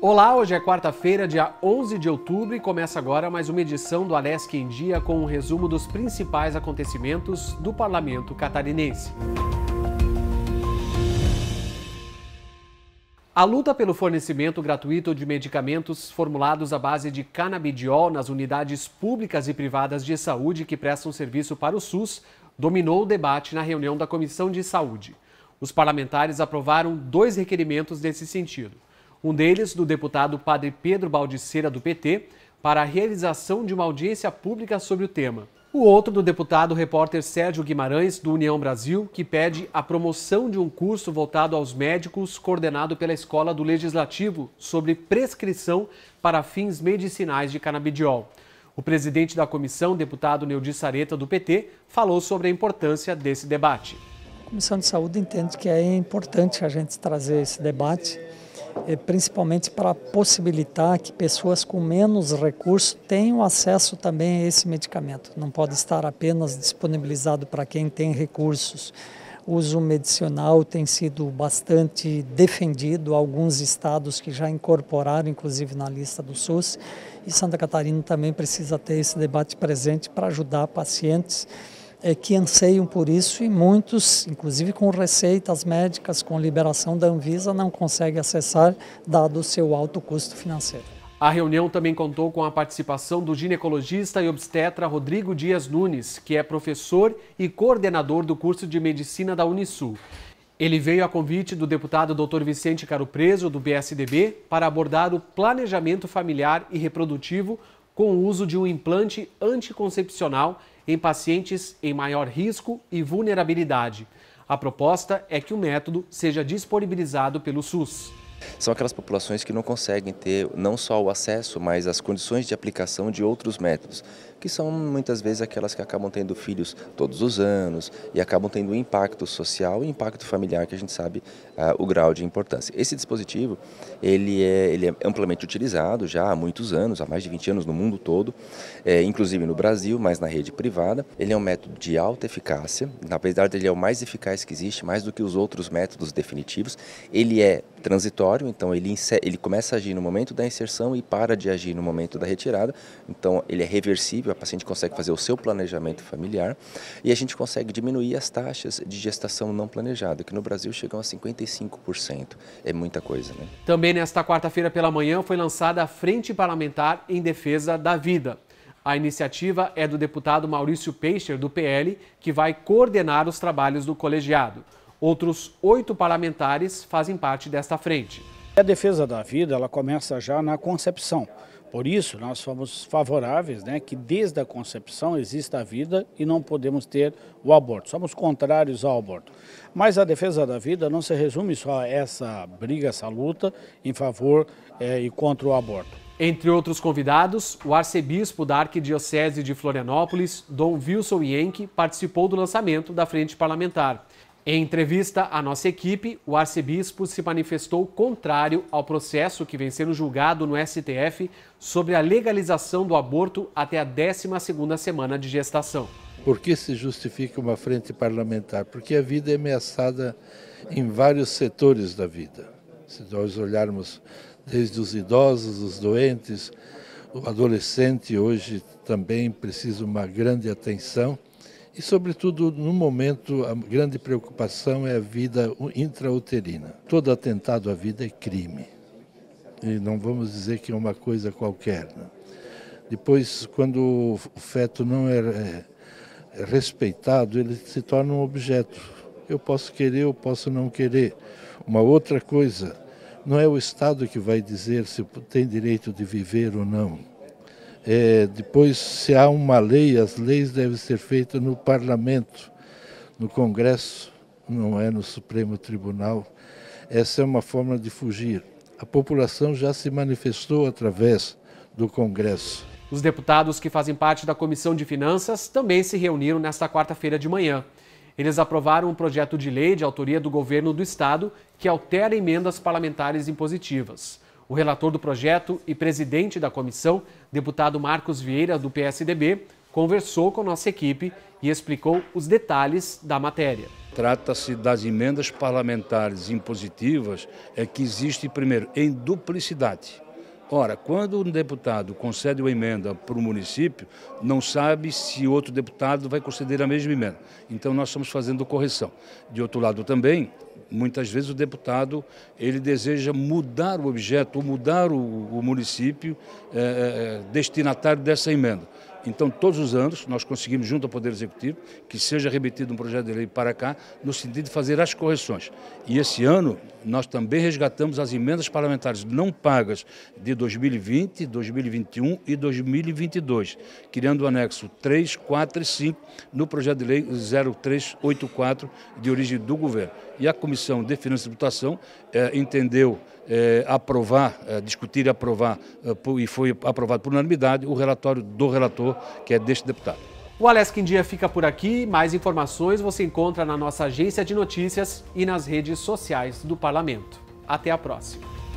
Olá, hoje é quarta-feira, dia 11 de outubro e começa agora mais uma edição do Alesc em Dia com um resumo dos principais acontecimentos do parlamento catarinense. A luta pelo fornecimento gratuito de medicamentos formulados à base de canabidiol nas unidades públicas e privadas de saúde que prestam serviço para o SUS dominou o debate na reunião da Comissão de Saúde. Os parlamentares aprovaram dois requerimentos nesse sentido. Um deles, do deputado padre Pedro Baldiceira, do PT, para a realização de uma audiência pública sobre o tema. O outro do deputado repórter Sérgio Guimarães, do União Brasil, que pede a promoção de um curso voltado aos médicos, coordenado pela Escola do Legislativo, sobre prescrição para fins medicinais de canabidiol. O presidente da comissão, deputado Neudi Sareta, do PT, falou sobre a importância desse debate. A Comissão de Saúde entende que é importante a gente trazer esse debate é, principalmente para possibilitar que pessoas com menos recursos tenham acesso também a esse medicamento. Não pode estar apenas disponibilizado para quem tem recursos. O uso medicinal tem sido bastante defendido, alguns estados que já incorporaram, inclusive na lista do SUS, e Santa Catarina também precisa ter esse debate presente para ajudar pacientes é que anseiam por isso e muitos, inclusive com receitas médicas, com liberação da Anvisa, não conseguem acessar, dado o seu alto custo financeiro. A reunião também contou com a participação do ginecologista e obstetra Rodrigo Dias Nunes, que é professor e coordenador do curso de medicina da Unisul. Ele veio a convite do deputado Dr. Vicente Caro Preso, do PSDB, para abordar o planejamento familiar e reprodutivo com o uso de um implante anticoncepcional em pacientes em maior risco e vulnerabilidade. A proposta é que o método seja disponibilizado pelo SUS. São aquelas populações que não conseguem ter não só o acesso, mas as condições de aplicação de outros métodos que são muitas vezes aquelas que acabam tendo filhos todos os anos e acabam tendo um impacto social e impacto familiar que a gente sabe uh, o grau de importância. Esse dispositivo ele é, ele é amplamente utilizado já há muitos anos, há mais de 20 anos no mundo todo, é, inclusive no Brasil, mas na rede privada. Ele é um método de alta eficácia, na verdade ele é o mais eficaz que existe, mais do que os outros métodos definitivos. Ele é transitório, então ele, ele começa a agir no momento da inserção e para de agir no momento da retirada, então ele é reversível possível, a paciente consegue fazer o seu planejamento familiar e a gente consegue diminuir as taxas de gestação não planejada, que no Brasil chegam a 55%. É muita coisa, né? Também nesta quarta-feira pela manhã foi lançada a Frente Parlamentar em Defesa da Vida. A iniciativa é do deputado Maurício Peixer, do PL, que vai coordenar os trabalhos do colegiado. Outros oito parlamentares fazem parte desta frente. A defesa da vida ela começa já na concepção. Por isso, nós somos favoráveis né, que desde a concepção exista a vida e não podemos ter o aborto. Somos contrários ao aborto. Mas a defesa da vida não se resume só a essa briga, essa luta em favor é, e contra o aborto. Entre outros convidados, o arcebispo da Arquidiocese de Florianópolis, Dom Wilson Yenke, participou do lançamento da Frente Parlamentar. Em entrevista à nossa equipe, o arcebispo se manifestou contrário ao processo que vem sendo julgado no STF sobre a legalização do aborto até a 12ª semana de gestação. Por que se justifica uma frente parlamentar? Porque a vida é ameaçada em vários setores da vida. Se nós olharmos desde os idosos, os doentes, o adolescente hoje também precisa uma grande atenção. E, sobretudo, no momento, a grande preocupação é a vida intrauterina. Todo atentado à vida é crime. E não vamos dizer que é uma coisa qualquer. Né? Depois, quando o feto não é, é, é respeitado, ele se torna um objeto. Eu posso querer, eu posso não querer. Uma outra coisa, não é o Estado que vai dizer se tem direito de viver ou não é, depois, se há uma lei, as leis devem ser feitas no parlamento, no Congresso, não é no Supremo Tribunal. Essa é uma forma de fugir. A população já se manifestou através do Congresso. Os deputados que fazem parte da Comissão de Finanças também se reuniram nesta quarta-feira de manhã. Eles aprovaram um projeto de lei de autoria do governo do estado que altera emendas parlamentares impositivas. O relator do projeto e presidente da comissão, deputado Marcos Vieira, do PSDB, conversou com nossa equipe e explicou os detalhes da matéria. Trata-se das emendas parlamentares impositivas, é que existe, primeiro, em duplicidade. Ora, quando um deputado concede uma emenda para o município, não sabe se outro deputado vai conceder a mesma emenda. Então nós estamos fazendo correção. De outro lado também, muitas vezes o deputado ele deseja mudar o objeto ou mudar o, o município eh, eh, eh, destinatário dessa emenda. Então, todos os anos, nós conseguimos, junto ao Poder Executivo, que seja remetido um projeto de lei para cá, no sentido de fazer as correções. E esse ano, nós também resgatamos as emendas parlamentares não pagas de 2020, 2021 e 2022, criando o anexo 3, 4 e 5 no projeto de lei 0384, de origem do governo. E a Comissão de Finanças e Tributação eh, entendeu eh, aprovar, eh, discutir e aprovar, eh, por, e foi aprovado por unanimidade, o relatório do relator, que é deste deputado. O Alesc em Dia fica por aqui. Mais informações você encontra na nossa agência de notícias e nas redes sociais do Parlamento. Até a próxima.